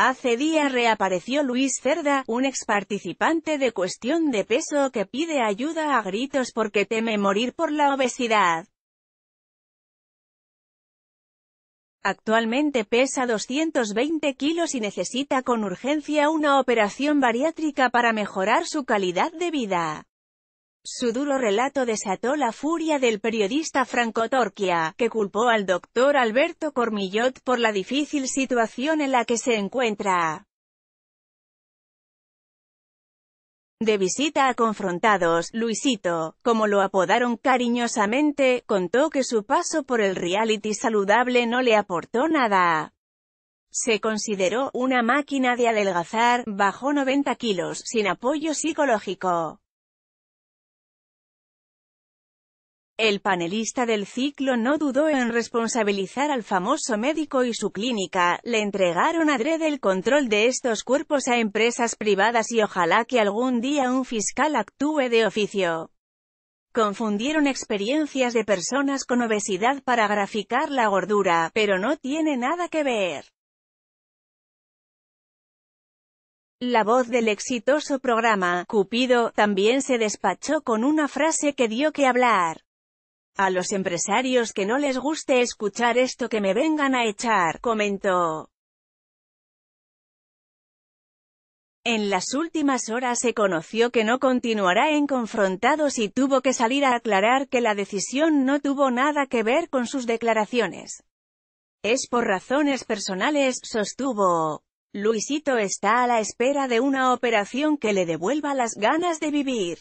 Hace día reapareció Luis Cerda, un ex participante de Cuestión de Peso que pide ayuda a gritos porque teme morir por la obesidad. Actualmente pesa 220 kilos y necesita con urgencia una operación bariátrica para mejorar su calidad de vida. Su duro relato desató la furia del periodista Franco Torquia, que culpó al doctor Alberto Cormillot por la difícil situación en la que se encuentra. De visita a Confrontados, Luisito, como lo apodaron cariñosamente, contó que su paso por el reality saludable no le aportó nada. Se consideró una máquina de adelgazar, bajó 90 kilos, sin apoyo psicológico. El panelista del ciclo no dudó en responsabilizar al famoso médico y su clínica, le entregaron a adrede el control de estos cuerpos a empresas privadas y ojalá que algún día un fiscal actúe de oficio. Confundieron experiencias de personas con obesidad para graficar la gordura, pero no tiene nada que ver. La voz del exitoso programa, Cupido, también se despachó con una frase que dio que hablar. A los empresarios que no les guste escuchar esto que me vengan a echar, comentó. En las últimas horas se conoció que no continuará en confrontados y tuvo que salir a aclarar que la decisión no tuvo nada que ver con sus declaraciones. Es por razones personales, sostuvo. Luisito está a la espera de una operación que le devuelva las ganas de vivir.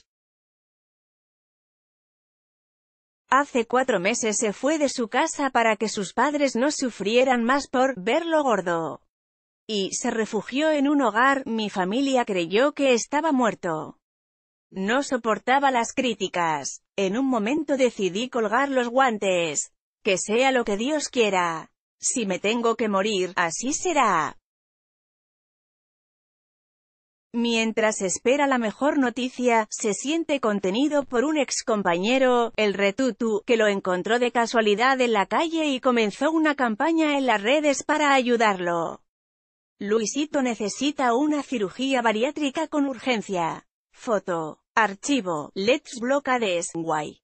Hace cuatro meses se fue de su casa para que sus padres no sufrieran más por verlo gordo. Y se refugió en un hogar, mi familia creyó que estaba muerto. No soportaba las críticas. En un momento decidí colgar los guantes. Que sea lo que Dios quiera. Si me tengo que morir, así será. Mientras espera la mejor noticia, se siente contenido por un ex compañero, el Retutu, que lo encontró de casualidad en la calle y comenzó una campaña en las redes para ayudarlo. Luisito necesita una cirugía bariátrica con urgencia. Foto. Archivo. Let's Blockades. Guay.